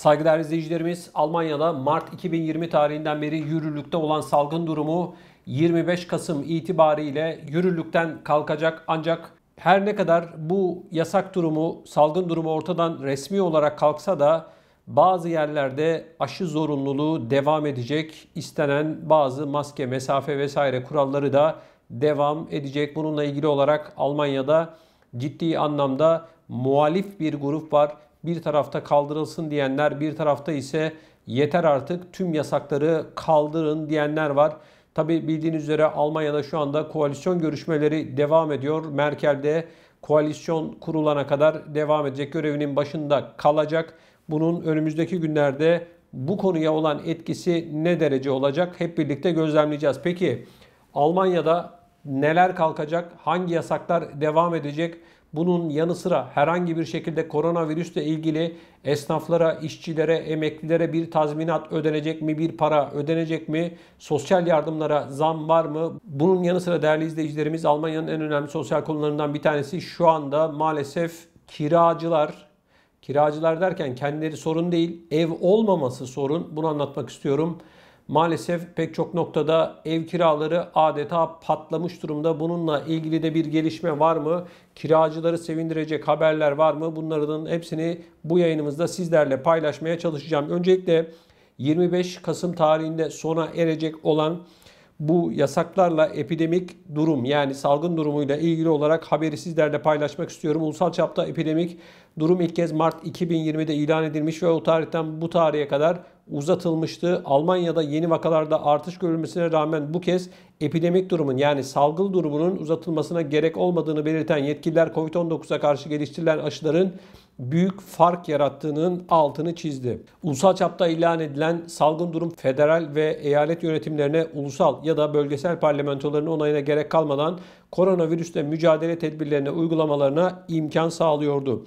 Saygıdeğer izleyicilerimiz Almanya'da Mart 2020 tarihinden beri yürürlükte olan salgın durumu 25 Kasım itibariyle yürürlükten kalkacak ancak her ne kadar bu yasak durumu, salgın durumu ortadan resmi olarak kalksa da bazı yerlerde aşı zorunluluğu devam edecek. istenen bazı maske, mesafe vesaire kuralları da devam edecek. Bununla ilgili olarak Almanya'da ciddi anlamda muhalif bir grup var bir tarafta kaldırılsın diyenler, bir tarafta ise yeter artık tüm yasakları kaldırın diyenler var. Tabi bildiğiniz üzere Almanya'da şu anda koalisyon görüşmeleri devam ediyor. Merkel'de koalisyon kurulana kadar devam edecek. Görevinin başında kalacak. Bunun önümüzdeki günlerde bu konuya olan etkisi ne derece olacak hep birlikte gözlemleyeceğiz. Peki Almanya'da neler kalkacak? Hangi yasaklar devam edecek? Bunun yanı sıra herhangi bir şekilde koronavirüsle ilgili esnaflara, işçilere, emeklilere bir tazminat ödenecek mi, bir para ödenecek mi, sosyal yardımlara zam var mı? Bunun yanı sıra değerli izleyicilerimiz Almanya'nın en önemli sosyal konularından bir tanesi şu anda maalesef kiracılar, kiracılar derken kendileri sorun değil, ev olmaması sorun. Bunu anlatmak istiyorum. Maalesef pek çok noktada ev kiraları adeta patlamış durumda. Bununla ilgili de bir gelişme var mı? Kiracıları sevindirecek haberler var mı? Bunların hepsini bu yayınımızda sizlerle paylaşmaya çalışacağım. Öncelikle 25 Kasım tarihinde sona erecek olan bu yasaklarla epidemik durum yani salgın durumuyla ilgili olarak haberi sizlerle paylaşmak istiyorum. Ulusal çapta epidemik durum ilk kez Mart 2020'de ilan edilmiş ve o tarihten bu tarihe kadar uzatılmıştı. Almanya'da yeni vakalarda artış görülmesine rağmen bu kez epidemik durumun yani salgın durumunun uzatılmasına gerek olmadığını belirten yetkililer COVID-19'a karşı geliştirilen aşıların büyük fark yarattığının altını çizdi. Ulusal çapta ilan edilen salgın durum federal ve eyalet yönetimlerine ulusal ya da bölgesel parlamentoların onayına gerek kalmadan koronavirüsle mücadele tedbirlerine uygulamalarına imkan sağlıyordu.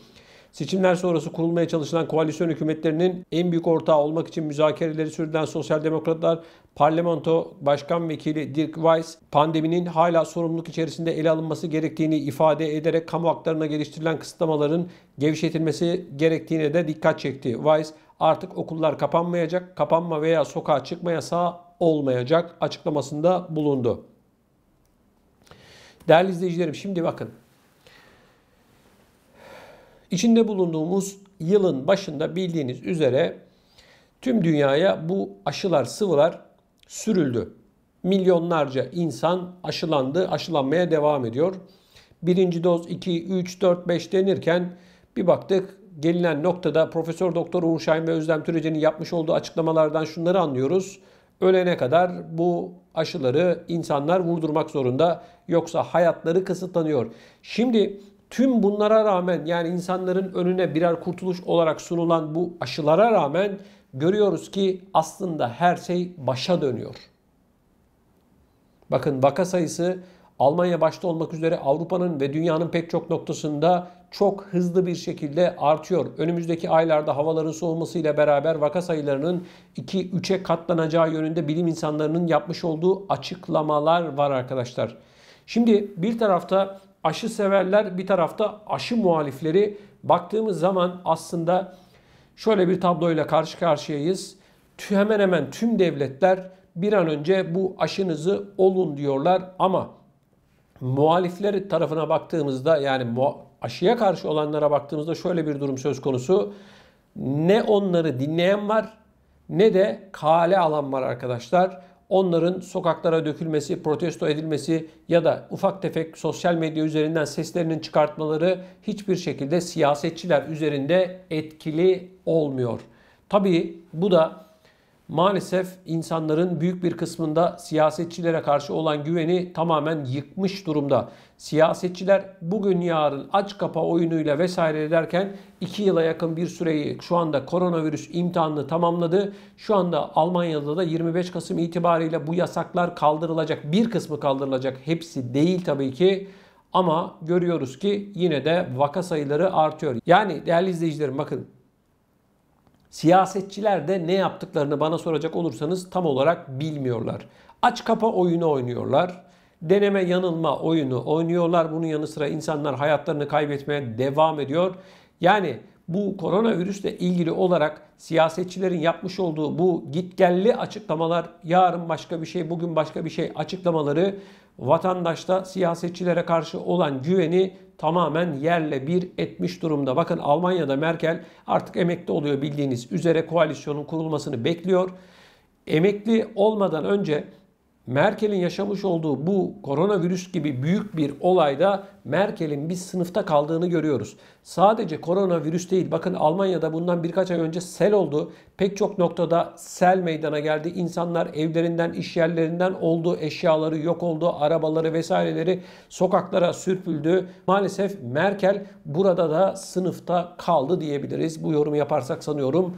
Seçimler sonrası kurulmaya çalışılan koalisyon hükümetlerinin en büyük ortağı olmak için müzakereleri sürdüren Sosyal Demokratlar, Parlamento Başkan Vekili Dirk Weiss, pandeminin hala sorumluluk içerisinde ele alınması gerektiğini ifade ederek kamu haklarına geliştirilen kısıtlamaların gevşetilmesi gerektiğine de dikkat çekti. Weiss, artık okullar kapanmayacak, kapanma veya sokağa çıkma yasağı olmayacak açıklamasında bulundu. Değerli izleyicilerim şimdi bakın İçinde bulunduğumuz yılın başında bildiğiniz üzere tüm dünyaya bu aşılar, sıvılar sürüldü. Milyonlarca insan aşılandı, aşılanmaya devam ediyor. Birinci doz 2, 3, 4, 5 denirken bir baktık gelinen noktada Profesör Doktor Uğur Şahin ve Özlem Türece'nin yapmış olduğu açıklamalardan şunları anlıyoruz. Ölene kadar bu aşıları insanlar vurdurmak zorunda yoksa hayatları kısıtlanıyor. Şimdi Tüm bunlara rağmen yani insanların önüne birer kurtuluş olarak sunulan bu aşılara rağmen görüyoruz ki aslında her şey başa dönüyor. Bakın vaka sayısı Almanya başta olmak üzere Avrupa'nın ve dünyanın pek çok noktasında çok hızlı bir şekilde artıyor. Önümüzdeki aylarda havaların soğumasıyla beraber vaka sayılarının 2-3'e katlanacağı yönünde bilim insanlarının yapmış olduğu açıklamalar var arkadaşlar. Şimdi bir tarafta aşı severler, bir tarafta aşı muhalifleri. Baktığımız zaman aslında şöyle bir tabloyla karşı karşıyayız. Hemen hemen tüm devletler bir an önce bu aşınızı olun diyorlar ama muhalifler tarafına baktığımızda yani aşıya karşı olanlara baktığımızda şöyle bir durum söz konusu. Ne onları dinleyen var ne de kale alan var arkadaşlar onların sokaklara dökülmesi, protesto edilmesi ya da ufak tefek sosyal medya üzerinden seslerinin çıkartmaları hiçbir şekilde siyasetçiler üzerinde etkili olmuyor. Tabii bu da maalesef insanların büyük bir kısmında siyasetçilere karşı olan güveni tamamen yıkmış durumda. Siyasetçiler bugün yarın aç kapa oyunuyla vesaire derken 2 yıla yakın bir süreyi şu anda koronavirüs imtihanını tamamladı. Şu anda Almanya'da da 25 Kasım itibariyle bu yasaklar kaldırılacak. Bir kısmı kaldırılacak. Hepsi değil tabii ki. Ama görüyoruz ki yine de vaka sayıları artıyor. Yani değerli izleyicilerim bakın Siyasetçiler de ne yaptıklarını bana soracak olursanız tam olarak bilmiyorlar. Aç kapa oyunu oynuyorlar. Deneme yanılma oyunu oynuyorlar. Bunun yanı sıra insanlar hayatlarını kaybetmeye devam ediyor. Yani bu koronavirüsle ilgili olarak siyasetçilerin yapmış olduğu bu gitgelli açıklamalar, yarın başka bir şey, bugün başka bir şey açıklamaları vatandaşta siyasetçilere karşı olan güveni tamamen yerle bir etmiş durumda. Bakın Almanya'da Merkel artık emekli oluyor bildiğiniz üzere koalisyonun kurulmasını bekliyor. Emekli olmadan önce Merkel'in yaşamış olduğu bu koronavirüs gibi büyük bir olayda Merkel'in bir sınıfta kaldığını görüyoruz. Sadece koronavirüs değil bakın Almanya'da bundan birkaç ay önce sel oldu. Pek çok noktada sel meydana geldi. İnsanlar evlerinden, iş yerlerinden oldu, eşyaları yok oldu, arabaları vesaireleri sokaklara sürpüldü. Maalesef Merkel burada da sınıfta kaldı diyebiliriz. Bu yorumu yaparsak sanıyorum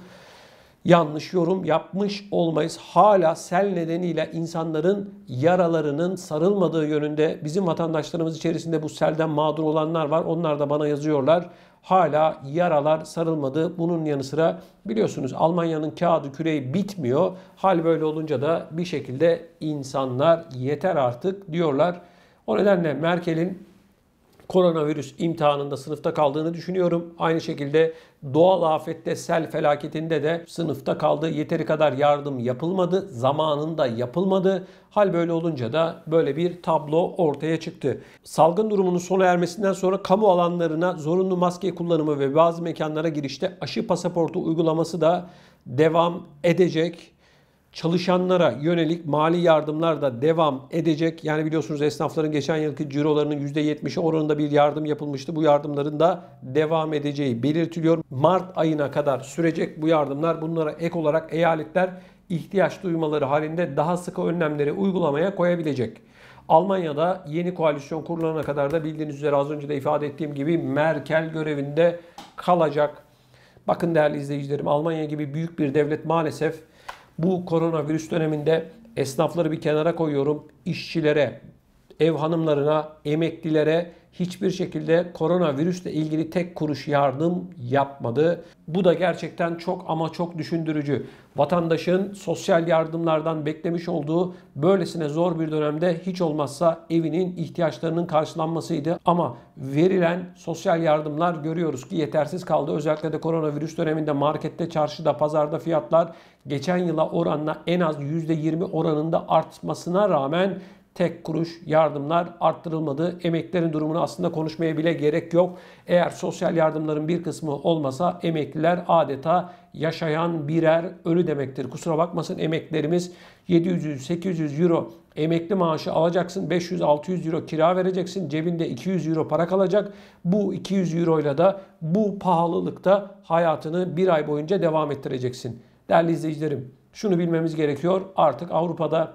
yanlış yorum yapmış olmayız. Hala sel nedeniyle insanların yaralarının sarılmadığı yönünde bizim vatandaşlarımız içerisinde bu selden mağdur olanlar var. Onlar da bana yazıyorlar. Hala yaralar sarılmadı. Bunun yanı sıra biliyorsunuz Almanya'nın kağıdı küreği bitmiyor. Hal böyle olunca da bir şekilde insanlar yeter artık diyorlar. O nedenle Merkel'in koronavirüs imtihanında sınıfta kaldığını düşünüyorum. Aynı şekilde doğal afette sel felaketinde de sınıfta kaldı. Yeteri kadar yardım yapılmadı. Zamanında yapılmadı. Hal böyle olunca da böyle bir tablo ortaya çıktı. Salgın durumunun sona ermesinden sonra kamu alanlarına zorunlu maske kullanımı ve bazı mekanlara girişte aşı pasaportu uygulaması da devam edecek çalışanlara yönelik mali yardımlar da devam edecek. Yani biliyorsunuz esnafların geçen yılki cirolarının %70'i oranında bir yardım yapılmıştı. Bu yardımların da devam edeceği belirtiliyor. Mart ayına kadar sürecek bu yardımlar. Bunlara ek olarak eyaletler ihtiyaç duymaları halinde daha sıkı önlemleri uygulamaya koyabilecek. Almanya'da yeni koalisyon kurulana kadar da bildiğiniz üzere az önce de ifade ettiğim gibi Merkel görevinde kalacak. Bakın değerli izleyicilerim Almanya gibi büyük bir devlet maalesef bu koronavirüs döneminde esnafları bir kenara koyuyorum. İşçilere, ev hanımlarına, emeklilere hiçbir şekilde koronavirüsle ilgili tek kuruş yardım yapmadı. Bu da gerçekten çok ama çok düşündürücü. Vatandaşın sosyal yardımlardan beklemiş olduğu böylesine zor bir dönemde hiç olmazsa evinin ihtiyaçlarının karşılanmasıydı. Ama verilen sosyal yardımlar görüyoruz ki yetersiz kaldı. Özellikle de koronavirüs döneminde markette, çarşıda, pazarda fiyatlar geçen yıla oranla en az %20 oranında artmasına rağmen tek kuruş yardımlar arttırılmadı. Emeklilerin durumunu aslında konuşmaya bile gerek yok. Eğer sosyal yardımların bir kısmı olmasa emekliler adeta yaşayan birer ölü demektir. Kusura bakmasın emeklerimiz 700-800 euro emekli maaşı alacaksın. 500-600 euro kira vereceksin. Cebinde 200 euro para kalacak. Bu 200 euro ile de bu pahalılıkta hayatını bir ay boyunca devam ettireceksin. Değerli izleyicilerim şunu bilmemiz gerekiyor. Artık Avrupa'da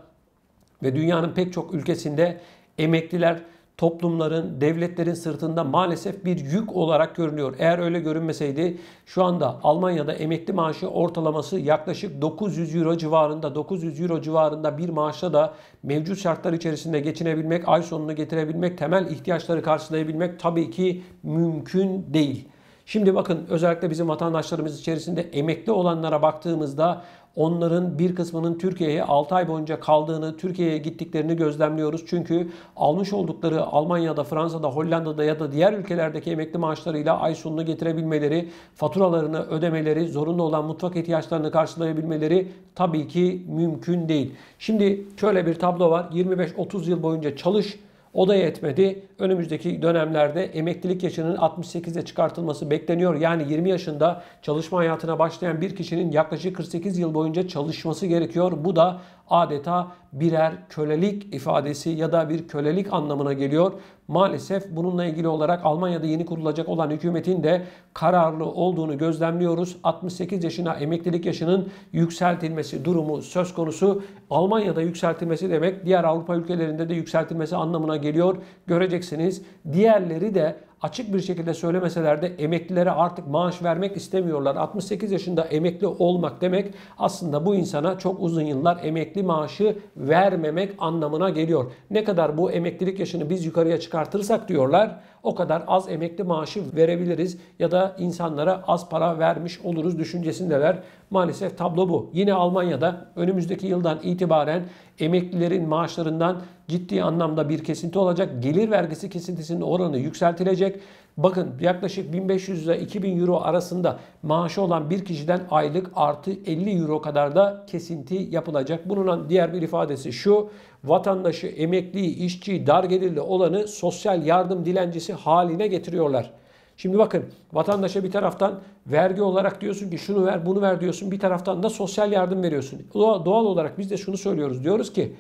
ve dünyanın pek çok ülkesinde emekliler toplumların, devletlerin sırtında maalesef bir yük olarak görünüyor. Eğer öyle görünmeseydi şu anda Almanya'da emekli maaşı ortalaması yaklaşık 900 euro civarında, 900 euro civarında bir maaşla da mevcut şartlar içerisinde geçinebilmek, ay sonunu getirebilmek, temel ihtiyaçları karşılayabilmek tabii ki mümkün değil. Şimdi bakın özellikle bizim vatandaşlarımız içerisinde emekli olanlara baktığımızda onların bir kısmının Türkiye'ye 6 ay boyunca kaldığını, Türkiye'ye gittiklerini gözlemliyoruz. Çünkü almış oldukları Almanya'da, Fransa'da, Hollanda'da ya da diğer ülkelerdeki emekli maaşlarıyla ay sonunu getirebilmeleri, faturalarını ödemeleri, zorunlu olan mutfak ihtiyaçlarını karşılayabilmeleri tabii ki mümkün değil. Şimdi şöyle bir tablo var. 25-30 yıl boyunca çalış o da yetmedi. Önümüzdeki dönemlerde emeklilik yaşının 68'e çıkartılması bekleniyor. Yani 20 yaşında çalışma hayatına başlayan bir kişinin yaklaşık 48 yıl boyunca çalışması gerekiyor. Bu da adeta birer kölelik ifadesi ya da bir kölelik anlamına geliyor. Maalesef bununla ilgili olarak Almanya'da yeni kurulacak olan hükümetin de kararlı olduğunu gözlemliyoruz. 68 yaşına emeklilik yaşının yükseltilmesi durumu söz konusu. Almanya'da yükseltilmesi demek diğer Avrupa ülkelerinde de yükseltilmesi anlamına geliyor. Göreceksiniz diğerleri de açık bir şekilde söylemeseler de emeklilere artık maaş vermek istemiyorlar. 68 yaşında emekli olmak demek aslında bu insana çok uzun yıllar emekli maaşı vermemek anlamına geliyor. Ne kadar bu emeklilik yaşını biz yukarıya çıkartırsak diyorlar o kadar az emekli maaşı verebiliriz ya da insanlara az para vermiş oluruz düşüncesindeler. Maalesef tablo bu. Yine Almanya'da önümüzdeki yıldan itibaren emeklilerin maaşlarından ciddi anlamda bir kesinti olacak. Gelir vergisi kesintisinin oranı yükseltilecek. Bakın yaklaşık 1500 ile 2000 euro arasında maaşı olan bir kişiden aylık artı 50 euro kadar da kesinti yapılacak. Bunun diğer bir ifadesi şu. Vatandaşı, emekliyi, işçiyi, dar gelirli olanı sosyal yardım dilencisi haline getiriyorlar. Şimdi bakın vatandaşa bir taraftan vergi olarak diyorsun ki şunu ver bunu ver diyorsun. Bir taraftan da sosyal yardım veriyorsun. Doğal olarak biz de şunu söylüyoruz. Diyoruz ki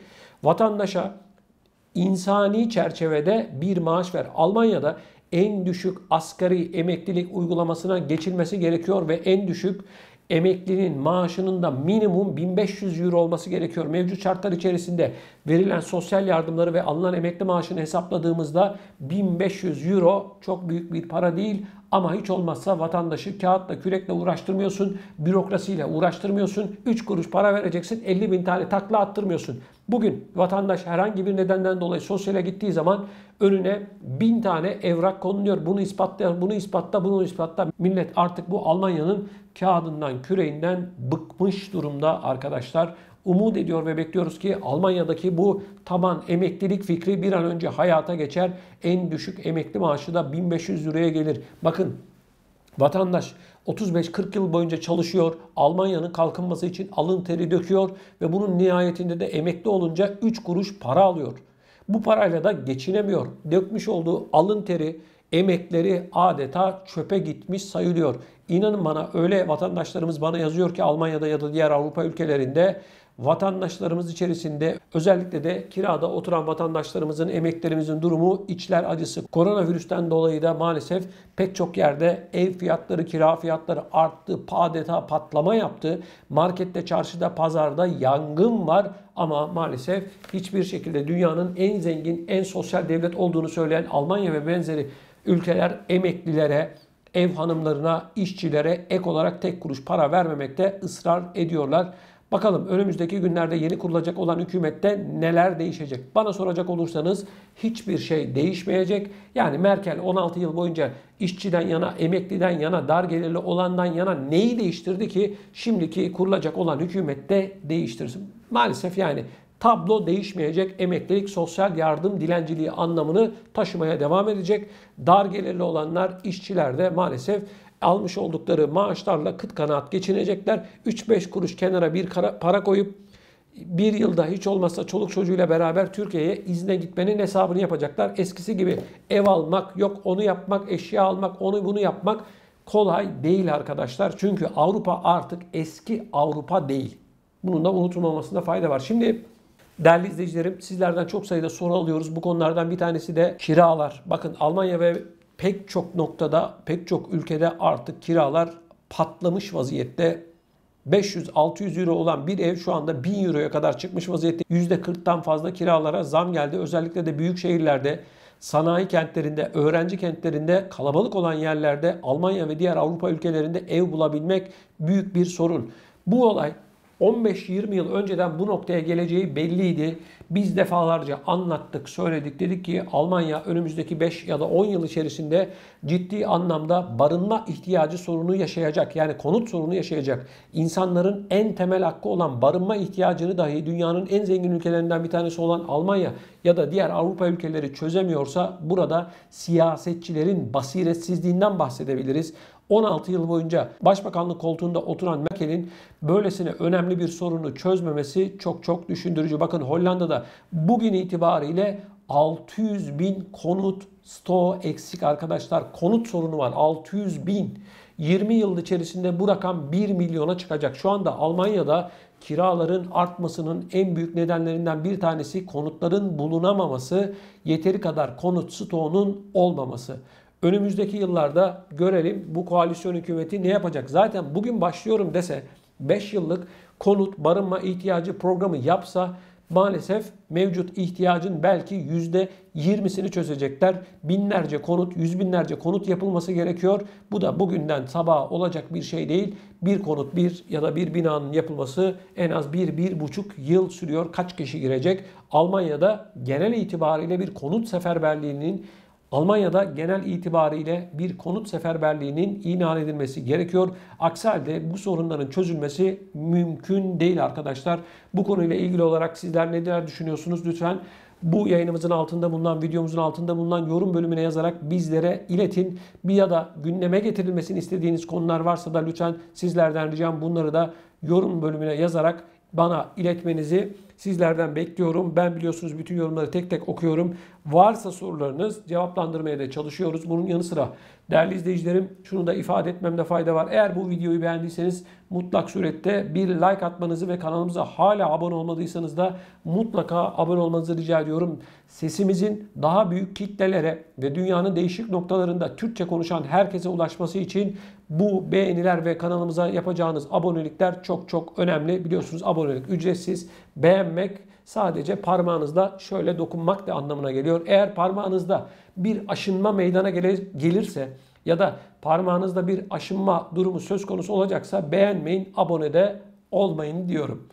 vatandaşa insani çerçevede bir maaş ver. Almanya'da en düşük asgari emeklilik uygulamasına geçilmesi gerekiyor ve en düşük emeklinin maaşının da minimum 1500 euro olması gerekiyor. Mevcut şartlar içerisinde verilen sosyal yardımları ve alınan emekli maaşını hesapladığımızda 1500 euro çok büyük bir para değil ama hiç olmazsa vatandaşı kağıtla, kürekle uğraştırmıyorsun, bürokrasiyle uğraştırmıyorsun, 3 kuruş para vereceksin, 50 bin tane takla attırmıyorsun. Bugün vatandaş herhangi bir nedenden dolayı sosyale gittiği zaman önüne bin tane evrak konuluyor. Bunu ispatla, bunu ispatla, bunu ispatla. Millet artık bu Almanya'nın kağıdından, küreğinden bıkmış durumda arkadaşlar umut ediyor ve bekliyoruz ki Almanya'daki bu taban emeklilik fikri bir an önce hayata geçer. En düşük emekli maaşı da 1500 liraya gelir. Bakın Vatandaş 35-40 yıl boyunca çalışıyor, Almanya'nın kalkınması için alın teri döküyor ve bunun nihayetinde de emekli olunca 3 kuruş para alıyor. Bu parayla da geçinemiyor. Dökmüş olduğu alın teri, emekleri adeta çöpe gitmiş sayılıyor. İnanın bana öyle vatandaşlarımız bana yazıyor ki Almanya'da ya da diğer Avrupa ülkelerinde vatandaşlarımız içerisinde özellikle de kirada oturan vatandaşlarımızın, emeklerimizin durumu içler acısı. Koronavirüsten dolayı da maalesef pek çok yerde ev fiyatları, kira fiyatları arttı, adeta patlama yaptı. Markette, çarşıda, pazarda yangın var ama maalesef hiçbir şekilde dünyanın en zengin, en sosyal devlet olduğunu söyleyen Almanya ve benzeri ülkeler emeklilere, ev hanımlarına, işçilere ek olarak tek kuruş para vermemekte ısrar ediyorlar. Bakalım önümüzdeki günlerde yeni kurulacak olan hükümette neler değişecek? Bana soracak olursanız hiçbir şey değişmeyecek. Yani Merkel 16 yıl boyunca işçiden yana, emekliden yana, dar gelirli olandan yana neyi değiştirdi ki şimdiki kurulacak olan hükümette değiştirsin? Maalesef yani tablo değişmeyecek. Emeklilik sosyal yardım dilenciliği anlamını taşımaya devam edecek. Dar gelirli olanlar işçiler de maalesef almış oldukları maaşlarla kıt kanaat geçinecekler. 3-5 kuruş kenara bir para koyup bir yılda hiç olmazsa çoluk çocuğuyla beraber Türkiye'ye izne gitmenin hesabını yapacaklar. Eskisi gibi ev almak, yok onu yapmak, eşya almak, onu bunu yapmak kolay değil arkadaşlar. Çünkü Avrupa artık eski Avrupa değil. Bunun da unutulmamasında fayda var. Şimdi Değerli izleyicilerim sizlerden çok sayıda soru alıyoruz. Bu konulardan bir tanesi de kiralar. Bakın Almanya ve pek çok noktada, pek çok ülkede artık kiralar patlamış vaziyette. 500-600 euro olan bir ev şu anda 1000 euroya kadar çıkmış vaziyette. %40'tan fazla kiralara zam geldi. Özellikle de büyük şehirlerde, sanayi kentlerinde, öğrenci kentlerinde, kalabalık olan yerlerde, Almanya ve diğer Avrupa ülkelerinde ev bulabilmek büyük bir sorun. Bu olay 15-20 yıl önceden bu noktaya geleceği belliydi. Biz defalarca anlattık, söyledik. Dedik ki Almanya önümüzdeki 5 ya da 10 yıl içerisinde ciddi anlamda barınma ihtiyacı sorunu yaşayacak. Yani konut sorunu yaşayacak. İnsanların en temel hakkı olan barınma ihtiyacını dahi dünyanın en zengin ülkelerinden bir tanesi olan Almanya ya da diğer Avrupa ülkeleri çözemiyorsa burada siyasetçilerin basiretsizliğinden bahsedebiliriz. 16 yıl boyunca başbakanlık koltuğunda oturan Merkel'in böylesine önemli bir sorunu çözmemesi çok çok düşündürücü. Bakın Hollanda'da bugün itibariyle 600 bin konut sto eksik arkadaşlar. Konut sorunu var 600 bin. 20 yıl içerisinde bu rakam 1 milyona çıkacak. Şu anda Almanya'da kiraların artmasının en büyük nedenlerinden bir tanesi konutların bulunamaması, yeteri kadar konut stoğunun olmaması önümüzdeki yıllarda görelim bu koalisyon hükümeti ne yapacak. Zaten bugün başlıyorum dese 5 yıllık konut barınma ihtiyacı programı yapsa maalesef mevcut ihtiyacın belki %20'sini çözecekler. Binlerce konut, yüz binlerce konut yapılması gerekiyor. Bu da bugünden sabah olacak bir şey değil. Bir konut bir ya da bir binanın yapılması en az bir, bir buçuk yıl sürüyor. Kaç kişi girecek? Almanya'da genel itibariyle bir konut seferberliğinin Almanya'da genel itibariyle bir konut seferberliğinin inan edilmesi gerekiyor. Aksi halde bu sorunların çözülmesi mümkün değil arkadaşlar. Bu konuyla ilgili olarak sizler neler düşünüyorsunuz lütfen bu yayınımızın altında bulunan, videomuzun altında bulunan yorum bölümüne yazarak bizlere iletin. Bir ya da gündeme getirilmesini istediğiniz konular varsa da lütfen sizlerden ricam bunları da yorum bölümüne yazarak bana iletmenizi sizlerden bekliyorum. Ben biliyorsunuz bütün yorumları tek tek okuyorum. Varsa sorularınız cevaplandırmaya da çalışıyoruz. Bunun yanı sıra değerli izleyicilerim şunu da ifade etmemde fayda var. Eğer bu videoyu beğendiyseniz mutlak surette bir like atmanızı ve kanalımıza hala abone olmadıysanız da mutlaka abone olmanızı rica ediyorum. Sesimizin daha büyük kitlelere ve dünyanın değişik noktalarında Türkçe konuşan herkese ulaşması için bu beğeniler ve kanalımıza yapacağınız abonelikler çok çok önemli. Biliyorsunuz abonelik ücretsiz. Beğenmek sadece parmağınızla şöyle dokunmak da anlamına geliyor. Eğer parmağınızda bir aşınma meydana gelirse ya da parmağınızda bir aşınma durumu söz konusu olacaksa beğenmeyin, abone de olmayın diyorum.